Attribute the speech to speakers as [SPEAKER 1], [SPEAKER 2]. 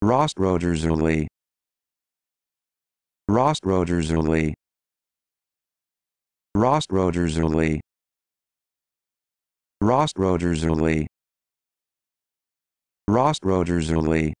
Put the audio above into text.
[SPEAKER 1] Ross Rogers early. Ross Rogers early. Ross Rogers early. Ross Rogers early. Ross Rogers early.